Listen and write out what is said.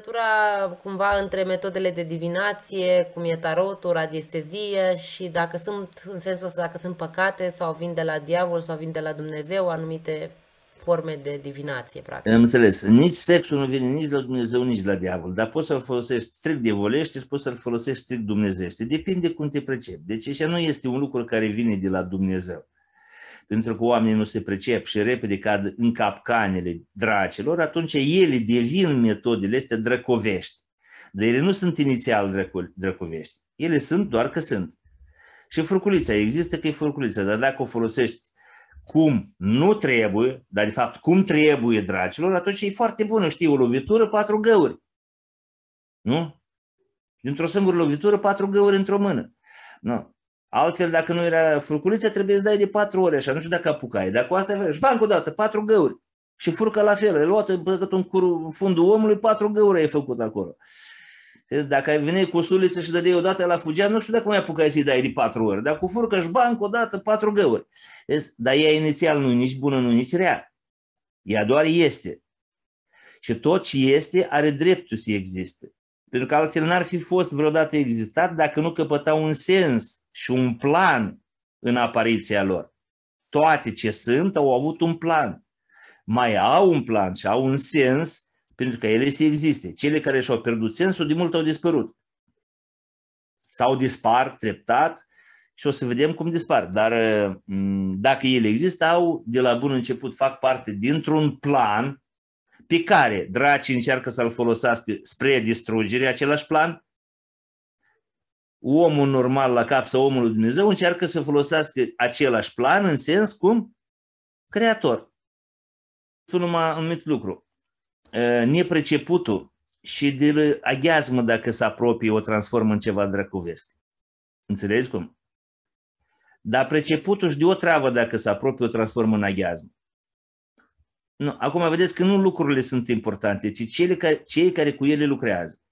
legătura cumva între metodele de divinație, cum e tarotul, radiestezie și dacă sunt, în sensul ăsta, dacă sunt păcate sau vin de la diavol sau vin de la Dumnezeu anumite forme de divinație, practic. Am înțeles. Nici sexul nu vine nici de la Dumnezeu, nici de la diavol, dar poți să-l folosești strict devolești, și poți să-l folosești strict dumnezește. Depinde cum te pricepi. Deci așa nu este un lucru care vine de la Dumnezeu pentru că oamenii nu se pricep și repede cad în capcanele dracilor, atunci ele devin metodele este drăcovești. Dar ele nu sunt inițial drăco- drăcovești. Ele sunt doar că sunt. Și furculița există că e furculița, dar dacă o folosești cum nu trebuie, dar de fapt cum trebuie dracilor, atunci e foarte bună, știi, o lovitură, patru găuri. Nu? Dintr-o singură lovitură, patru găuri într-o mână. Nu. Altfel, dacă nu era furculiță, trebuie să dai de patru ore așa, nu știu dacă apucai. Dar cu asta e și cu dată, patru găuri. Și furcă la fel, e luat plăcăt un cur, fundul omului, patru găuri ai făcut acolo. Dacă ai venit cu suliță și dădeai odată la fugea, nu știu dacă mai apucai să-i dai de patru ori, dar cu furcă și cu odată, patru găuri. Dar ea inițial nu nici bună, nu nici rea. Ea doar este. Și tot ce este are dreptul să existe. Pentru că altfel n-ar fi fost vreodată existat dacă nu căpăta un sens și un plan în apariția lor. Toate ce sunt au avut un plan. Mai au un plan și au un sens pentru că ele se existe. Cele care și-au pierdut sensul, de mult au dispărut. Sau dispar treptat și o să vedem cum dispar. Dar mm, dacă ele există, au de la bun început, fac parte dintr-un plan pe care dracii încearcă să-l folosească spre distrugere, același plan, omul normal la cap sau omul lui Dumnezeu încearcă să folosească același plan în sens cum creator. Sunt numai un mic lucru. Nepreceputul și de aghiazmă dacă se apropie o transformă în ceva drăcovesc. Înțelegi cum? Dar preceputul și de o travă dacă se apropie o transformă în aghiazmă. Nu. Acum vedeți că nu lucrurile sunt importante, ci cei care, cei care cu ele lucrează.